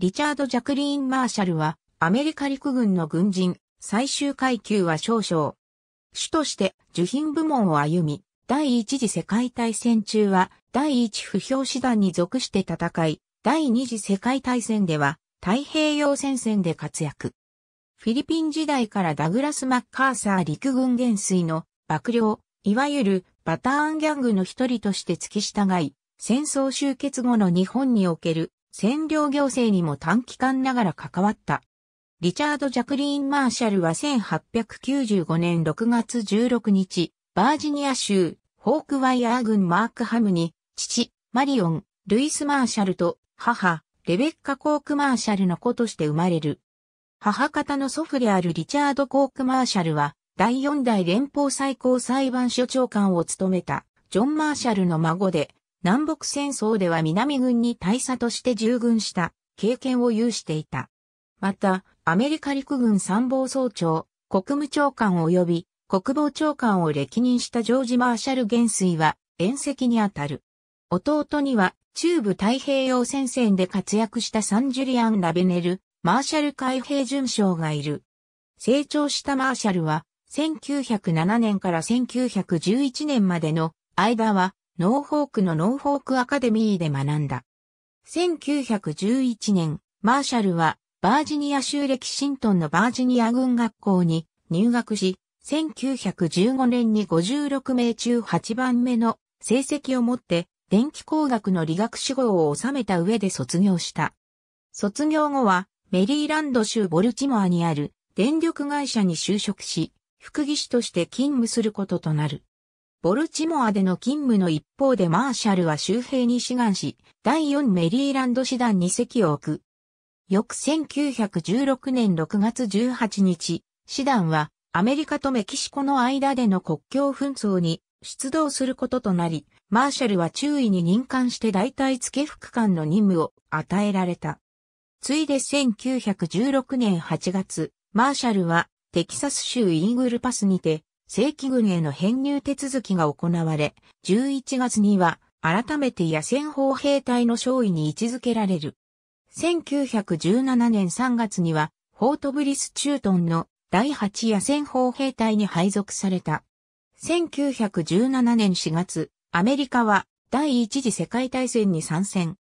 リチャード・ジャクリーン・マーシャルは、アメリカ陸軍の軍人、最終階級は少々。主として、受品部門を歩み、第一次世界大戦中は、第一不評師団に属して戦い、第二次世界大戦では、太平洋戦線で活躍。フィリピン時代からダグラス・マッカーサー陸軍元帥の幕僚、いわゆるバターンギャングの一人として付き従い、戦争終結後の日本における占領行政にも短期間ながら関わった。リチャード・ジャクリーン・マーシャルは1895年6月16日、バージニア州、ホークワイアー郡マークハムに、父、マリオン、ルイス・マーシャルと、母、レベッカ・コーク・マーシャルの子として生まれる。母方の祖父であるリチャード・コーク・マーシャルは、第4代連邦最高裁判所長官を務めた、ジョン・マーシャルの孫で、南北戦争では南軍に大佐として従軍した経験を有していた。また、アメリカ陸軍参謀総長、国務長官及び国防長官を歴任したジョージ・マーシャル元帥は、遠赤にあたる。弟には、中部太平洋戦線で活躍したサンジュリアン・ラベネル、マーシャル海兵巡将がいる。成長したマーシャルは、1907年から1911年までの間は、ノーフォークのノーフォークアカデミーで学んだ。1911年、マーシャルはバージニア州レキシントンのバージニア軍学校に入学し、1915年に56名中8番目の成績を持って電気工学の理学士号を収めた上で卒業した。卒業後はメリーランド州ボルチモアにある電力会社に就職し、副技師として勤務することとなる。ボルチモアでの勤務の一方でマーシャルは周平に志願し、第4メリーランド師団に席を置く。翌1916年6月18日、師団はアメリカとメキシコの間での国境紛争に出動することとなり、マーシャルは注意に任官して大体付副官の任務を与えられた。ついで1916年8月、マーシャルはテキサス州イーグルパスにて正規軍への編入手続きが行われ、11月には改めて野戦砲兵隊の勝利に位置づけられる。1917年3月には、フォートブリス駐屯の第8野戦砲兵隊に配属された。1917年4月、アメリカは第一次世界大戦に参戦。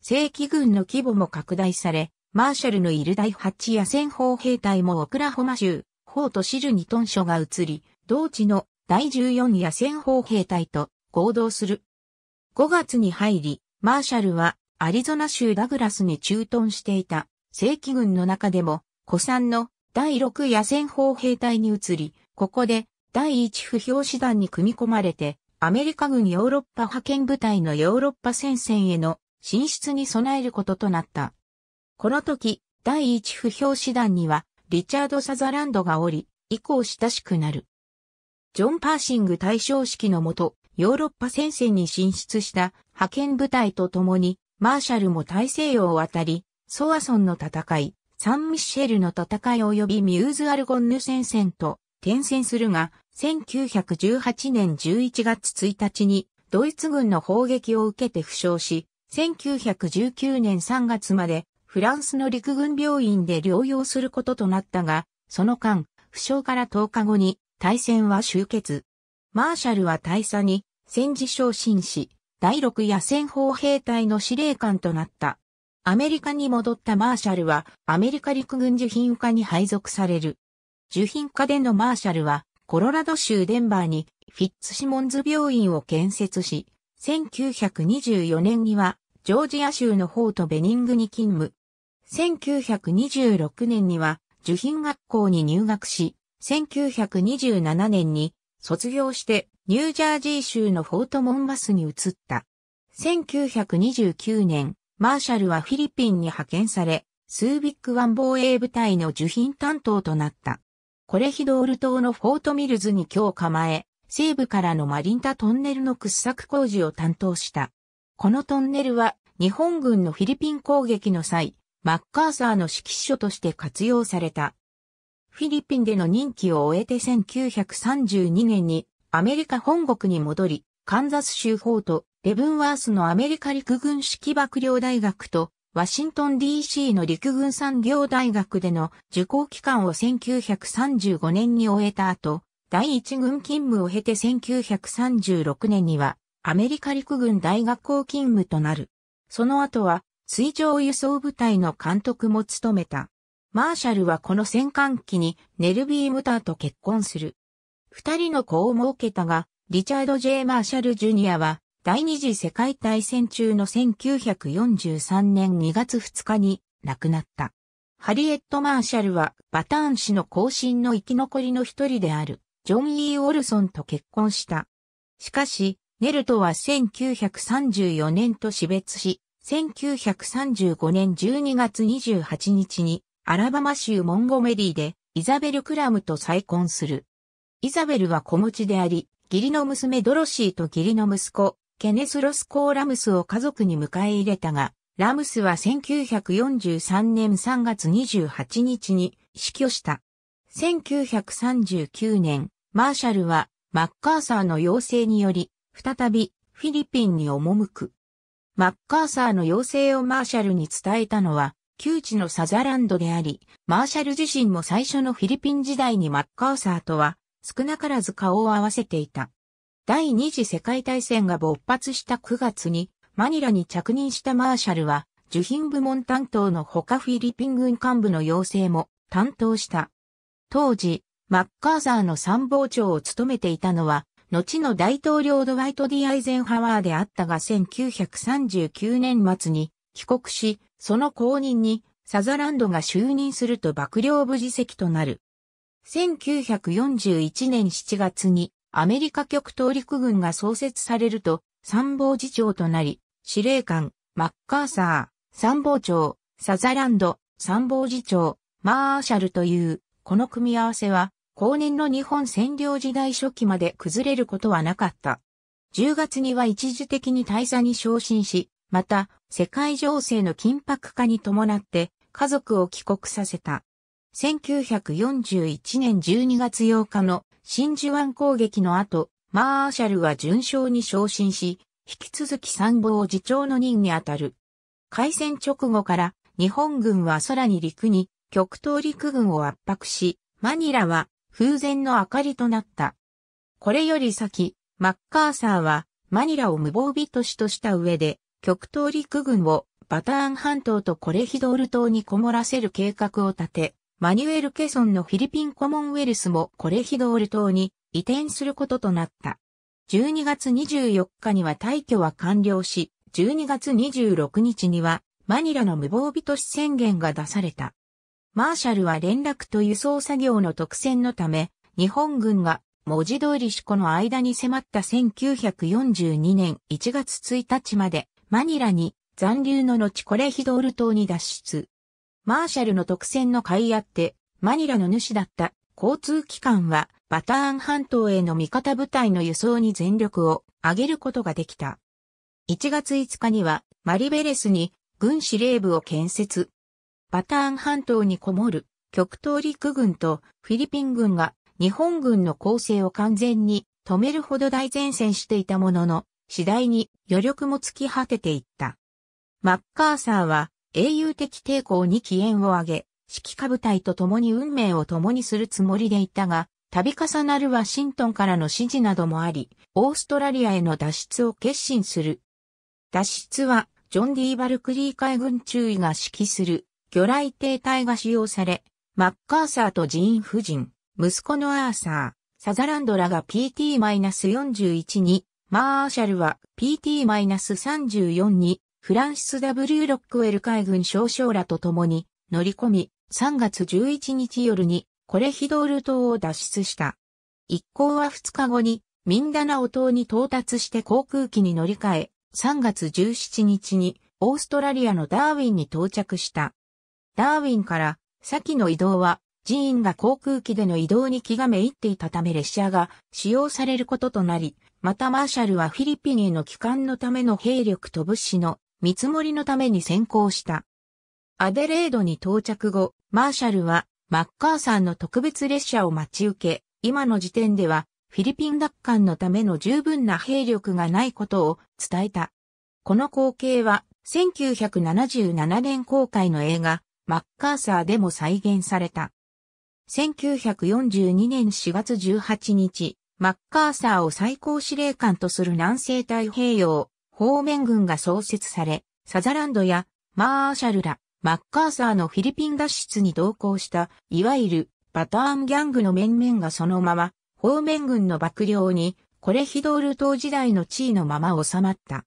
正規軍の規模も拡大され、マーシャルのいる第8野戦砲兵隊もオクラホマ州、フォートシルにトン所が移り、同地の第14野戦砲兵隊と合同する。5月に入り、マーシャルはアリゾナ州ダグラスに駐屯していた正規軍の中でも、古参の第6野戦砲兵隊に移り、ここで第1不評師団に組み込まれて、アメリカ軍ヨーロッパ派遣部隊のヨーロッパ戦線への進出に備えることとなった。この時、第1不評師団には、リチャード・サザランドがおり、以降親しくなる。ジョン・パーシング大将式のもと、ヨーロッパ戦線に進出した派遣部隊と共に、マーシャルも大西洋を渡り、ソアソンの戦い、サン・ミシェルの戦い及びミューズ・アルゴンヌ戦線と転戦するが、1918年11月1日にドイツ軍の砲撃を受けて負傷し、1919年3月までフランスの陸軍病院で療養することとなったが、その間、負傷から10日後に大戦は終結。マーシャルは大佐に戦時昇進し、第六野戦砲兵隊の司令官となった。アメリカに戻ったマーシャルはアメリカ陸軍受品課に配属される。受品課でのマーシャルはコロラド州デンバーにフィッツシモンズ病院を建設し、1924年にはジョージア州の方とベニングに勤務。1926年には受品学校に入学し、1927年に卒業してニュージャージー州のフォートモンバスに移った。1929年、マーシャルはフィリピンに派遣され、スービック湾防衛部隊の受品担当となった。コレヒドール島のフォートミルズに今日構え、西部からのマリンタトンネルの掘削工事を担当した。このトンネルは日本軍のフィリピン攻撃の際、マッカーサーの指揮所として活用された。フィリピンでの任期を終えて1932年にアメリカ本国に戻り、カンザス州フォート、レブンワースのアメリカ陸軍式幕僚大学と、ワシントン DC の陸軍産業大学での受講期間を1935年に終えた後、第一軍勤務を経て1936年には、アメリカ陸軍大学校勤務となる。その後は、水上輸送部隊の監督も務めた。マーシャルはこの戦艦機にネルビー・ムターと結婚する。二人の子を設けたが、リチャード・ J・ マーシャル・ジュニアは第二次世界大戦中の1943年2月2日に亡くなった。ハリエット・マーシャルはバターン氏の後進の生き残りの一人であるジョン・ E・ オルソンと結婚した。しかし、ネルとは1934年と死別し、1935年12月28日にアラバマ州モンゴメリーで、イザベル・クラムと再婚する。イザベルは子持ちであり、義理の娘ドロシーと義理の息子、ケネス・ロスコー・ラムスを家族に迎え入れたが、ラムスは1943年3月28日に死去した。1939年、マーシャルはマッカーサーの要請により、再びフィリピンに赴く。マッカーサーの要請をマーシャルに伝えたのは、旧地のサザランドであり、マーシャル自身も最初のフィリピン時代にマッカーサーとは少なからず顔を合わせていた。第二次世界大戦が勃発した9月にマニラに着任したマーシャルは受品部門担当の他フィリピン軍幹部の要請も担当した。当時、マッカーサーの参謀長を務めていたのは、後の大統領ドワイト・ディ・アイゼンハワーであったが1939年末に帰国し、その後任にサザランドが就任すると幕僚部次席となる。1941年7月にアメリカ極東陸軍が創設されると参謀次長となり、司令官、マッカーサー、参謀長、サザランド、参謀次長、マーシャルという、この組み合わせは、後年の日本占領時代初期まで崩れることはなかった。10月には一時的に大佐に昇進し、また、世界情勢の緊迫化に伴って家族を帰国させた。1941年12月8日の真珠湾攻撃の後、マーシャルは順調に昇進し、引き続き参謀次長の任にあたる。開戦直後から日本軍は空に陸に極東陸軍を圧迫し、マニラは風前の明かりとなった。これより先、マッカーサーはマニラを無防備都市とした上で、極東陸軍をバターン半島とコレヒドール島にこもらせる計画を立て、マニュエル・ケソンのフィリピンコモンウェルスもコレヒドール島に移転することとなった。12月24日には退去は完了し、12月26日にはマニラの無防備都市宣言が出された。マーシャルは連絡と輸送作業の特選のため、日本軍が文字通り四庫の間に迫った1942年1月1日までマニラに残留の後コレヒドール島に脱出。マーシャルの特選の甲斐あって、マニラの主だった交通機関はバターン半島への味方部隊の輸送に全力を挙げることができた。1月5日にはマリベレスに軍司令部を建設。バターン半島にこもる極東陸軍とフィリピン軍が日本軍の攻勢を完全に止めるほど大前線していたものの、次第に余力も尽き果てていった。マッカーサーは英雄的抵抗に起源を挙げ、指揮下部隊と共に運命を共にするつもりでいたが、度重なるワシントンからの指示などもあり、オーストラリアへの脱出を決心する。脱出は、ジョン・ディー・バルクリー海軍中尉が指揮する、魚雷艇隊が使用され、マッカーサーとジーン夫人、息子のアーサー、サザランドらが PT-41 にマーシャルは PT-34 にフランシス・ W・ ロックウェル海軍少将らと共に乗り込み3月11日夜にコレヒドール島を脱出した。一行は2日後にミンダナオ島に到達して航空機に乗り換え3月17日にオーストラリアのダーウィンに到着した。ダーウィンから先の移動は寺院が航空機での移動に気がめいっていたため列車が使用されることとなり、またマーシャルはフィリピンへの帰還のための兵力と物資の見積もりのために先行した。アデレードに到着後、マーシャルはマッカーサーの特別列車を待ち受け、今の時点ではフィリピン奪還のための十分な兵力がないことを伝えた。この光景は1977年公開の映画マッカーサーでも再現された。1942年4月18日、マッカーサーを最高司令官とする南西太平洋方面軍が創設され、サザランドやマーシャルらマッカーサーのフィリピン脱出に同行した、いわゆるバターンギャングの面々がそのまま方面軍の幕僚にコレヒドール島時代の地位のまま収まった。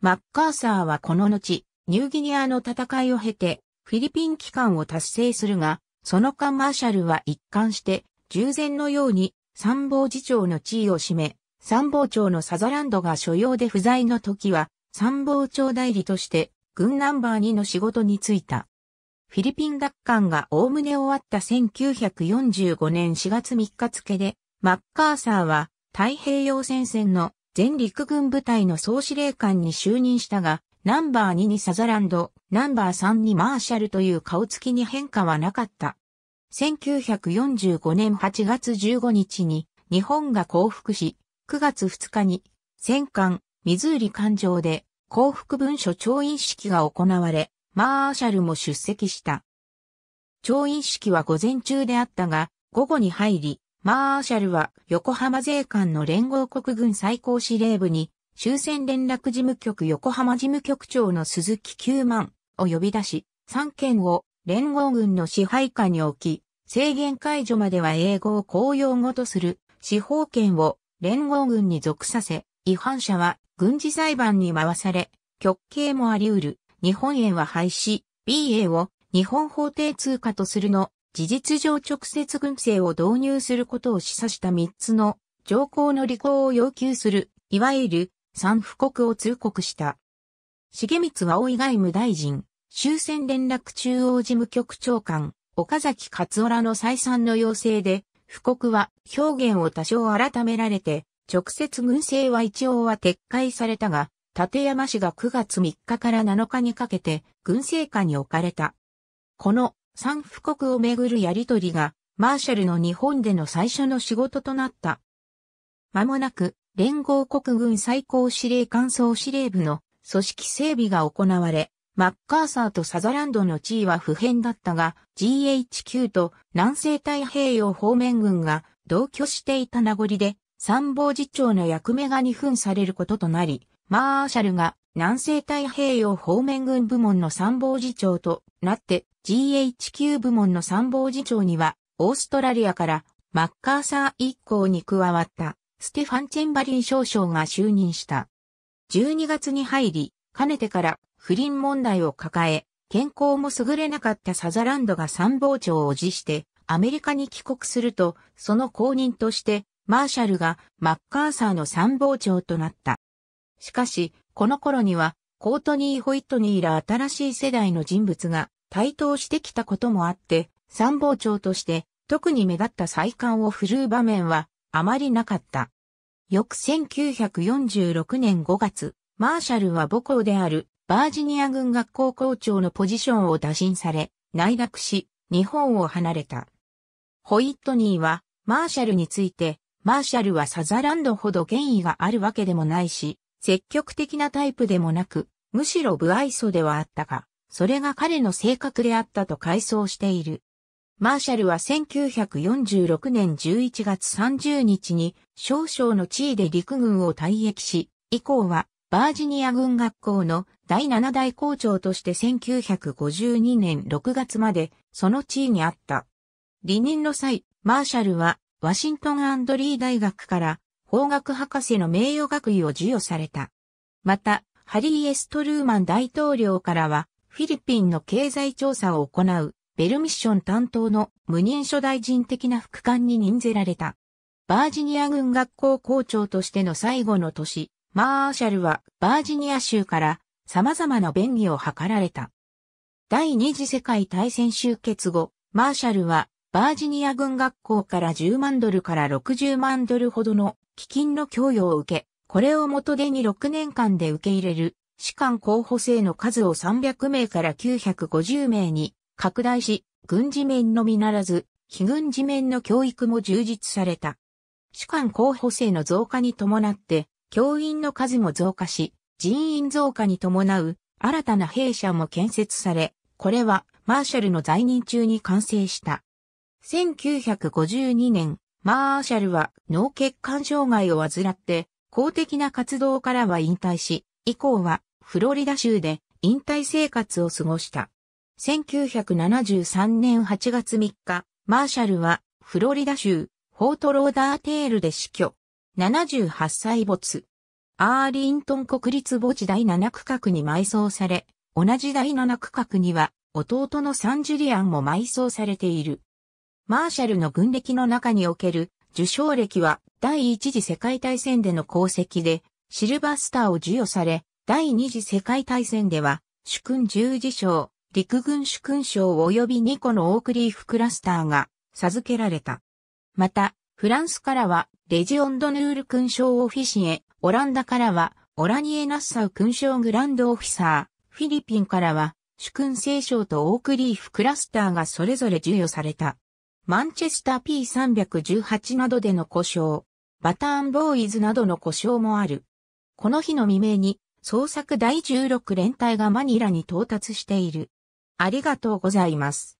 マッカーサーはこの後、ニューギニアの戦いを経て、フィリピン機関を達成するが、その間マーシャルは一貫して、従前のように参謀次長の地位を占め、参謀長のサザランドが所要で不在の時は、参謀長代理として、軍ナンバー2の仕事に就いた。フィリピン奪還がおおむね終わった1945年4月3日付で、マッカーサーは太平洋戦線の全陸軍部隊の総司令官に就任したが、ナンバー2にサザランド、ナンバー3にマーシャルという顔つきに変化はなかった。1945年8月15日に日本が降伏し、9月2日に戦艦、ミズーリ艦上で降伏文書調印式が行われ、マーシャルも出席した。調印式は午前中であったが、午後に入り、マーシャルは横浜税関の連合国軍最高司令部に終戦連絡事務局横浜事務局長の鈴木九万を呼び出し、3件を連合軍の支配下に置き、制限解除までは英語を公用語とする司法権を連合軍に属させ、違反者は軍事裁判に回され、極刑もあり得る、日本円は廃止、BA を日本法定通貨とするの、事実上直接軍政を導入することを示唆した三つの条項の履行を要求する、いわゆる三不国を通告した。重光は大井外務大臣、終戦連絡中央事務局長官、岡崎勝浦の再三の要請で、布告は表現を多少改められて、直接軍政は一応は撤回されたが、立山氏が9月3日から7日にかけて軍政下に置かれた。この三布告をめぐるやりとりが、マーシャルの日本での最初の仕事となった。間もなく、連合国軍最高司令官総司令部の組織整備が行われ、マッカーサーとサザランドの地位は不変だったが、GHQ と南西太平洋方面軍が同居していた名残で、参謀次長の役目が二分されることとなり、マーシャルが南西太平洋方面軍部門の参謀次長となって GHQ 部門の参謀次長にはオーストラリアからマッカーサー一行に加わったステファン・チェンバリン少将が就任した。12月に入り、かねてから不倫問題を抱え、健康も優れなかったサザランドが参謀長を辞して、アメリカに帰国すると、その後任として、マーシャルがマッカーサーの参謀長となった。しかし、この頃には、コートニー・ホイットニーら新しい世代の人物が台頭してきたこともあって、参謀長として特に目立った再刊を振るう場面はあまりなかった。翌1946年5月、マーシャルは母校であるバージニア軍学校校長のポジションを打診され、内諾し、日本を離れた。ホイットニーは、マーシャルについて、マーシャルはサザランドほど権威があるわけでもないし、積極的なタイプでもなく、むしろ不愛想ではあったが、それが彼の性格であったと回想している。マーシャルは1946年11月30日に少々の地位で陸軍を退役し、以降はバージニア軍学校の第七代校長として1952年6月までその地位にあった。離任の際、マーシャルはワシントンアンドリー大学から法学博士の名誉学位を授与された。また、ハリー・エストルーマン大統領からは、フィリピンの経済調査を行うベルミッション担当の無任所大臣的な副官に任ぜられた。バージニア軍学校校長としての最後の年、マーシャルはバージニア州から様々な便宜を図られた。第二次世界大戦終結後、マーシャルはバージニア軍学校から10万ドルから60万ドルほどの基金の供与を受け、これを元手に6年間で受け入れる士官候補生の数を300名から950名に拡大し、軍事面のみならず、非軍事面の教育も充実された。士官候補生の増加に伴って、教員の数も増加し、人員増加に伴う新たな弊社も建設され、これはマーシャルの在任中に完成した。1952年、マーシャルは脳血管障害を患って公的な活動からは引退し、以降はフロリダ州で引退生活を過ごした。1973年8月3日、マーシャルはフロリダ州フォートローダーテールで死去。78歳没。アーリントン国立墓地第7区画に埋葬され、同じ第7区画には、弟のサンジュリアンも埋葬されている。マーシャルの軍歴の中における受賞歴は第一次世界大戦での功績でシルバースターを授与され、第二次世界大戦では主君十字章、陸軍主君章及び2個のオークリーフクラスターが授けられた。また、フランスからは、レジオンドヌール勲章オフィシエ、オランダからは、オラニエ・ナッサウ勲章グランドオフィサー、フィリピンからは、主勲聖章とオークリーフクラスターがそれぞれ授与された。マンチェスター P318 などでの故障、バターンボーイズなどの故障もある。この日の未明に、捜索第16連隊がマニラに到達している。ありがとうございます。